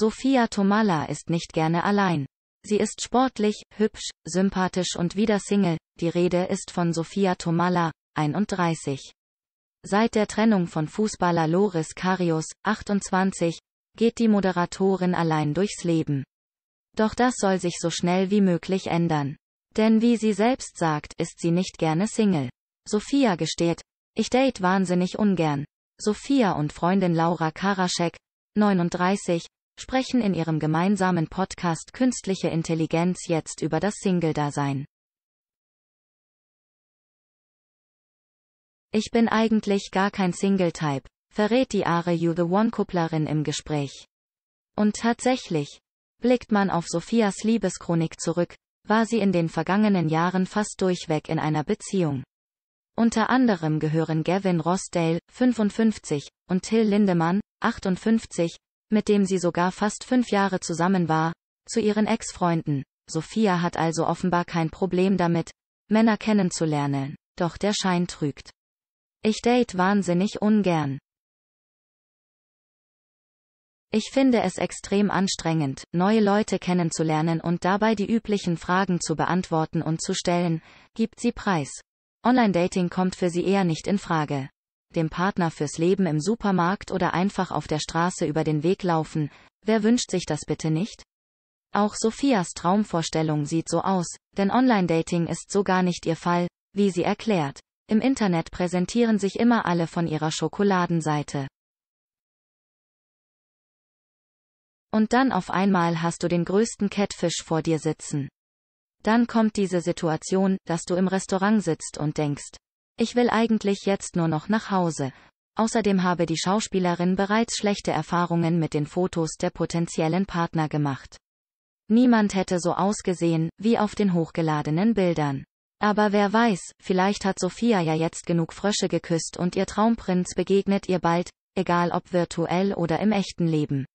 Sophia Tomala ist nicht gerne allein. Sie ist sportlich, hübsch, sympathisch und wieder Single. Die Rede ist von Sophia Tomala, 31. Seit der Trennung von Fußballer Loris Karius, 28, geht die Moderatorin allein durchs Leben. Doch das soll sich so schnell wie möglich ändern. Denn wie sie selbst sagt, ist sie nicht gerne Single. Sophia gesteht, ich date wahnsinnig ungern. Sophia und Freundin Laura Karaschek, 39, sprechen in ihrem gemeinsamen Podcast Künstliche Intelligenz jetzt über das Single-Dasein. Ich bin eigentlich gar kein Single-Type, verrät die Are You The One-Kupplerin im Gespräch. Und tatsächlich, blickt man auf Sophias Liebeschronik zurück, war sie in den vergangenen Jahren fast durchweg in einer Beziehung. Unter anderem gehören Gavin Rossdale, 55, und Till Lindemann, 58, mit dem sie sogar fast fünf Jahre zusammen war, zu ihren Ex-Freunden. Sophia hat also offenbar kein Problem damit, Männer kennenzulernen, doch der Schein trügt. Ich date wahnsinnig ungern. Ich finde es extrem anstrengend, neue Leute kennenzulernen und dabei die üblichen Fragen zu beantworten und zu stellen, gibt sie preis. Online-Dating kommt für sie eher nicht in Frage dem Partner fürs Leben im Supermarkt oder einfach auf der Straße über den Weg laufen, wer wünscht sich das bitte nicht? Auch Sophias Traumvorstellung sieht so aus, denn Online-Dating ist so gar nicht ihr Fall, wie sie erklärt. Im Internet präsentieren sich immer alle von ihrer Schokoladenseite. Und dann auf einmal hast du den größten Catfish vor dir sitzen. Dann kommt diese Situation, dass du im Restaurant sitzt und denkst, ich will eigentlich jetzt nur noch nach Hause. Außerdem habe die Schauspielerin bereits schlechte Erfahrungen mit den Fotos der potenziellen Partner gemacht. Niemand hätte so ausgesehen, wie auf den hochgeladenen Bildern. Aber wer weiß, vielleicht hat Sophia ja jetzt genug Frösche geküsst und ihr Traumprinz begegnet ihr bald, egal ob virtuell oder im echten Leben.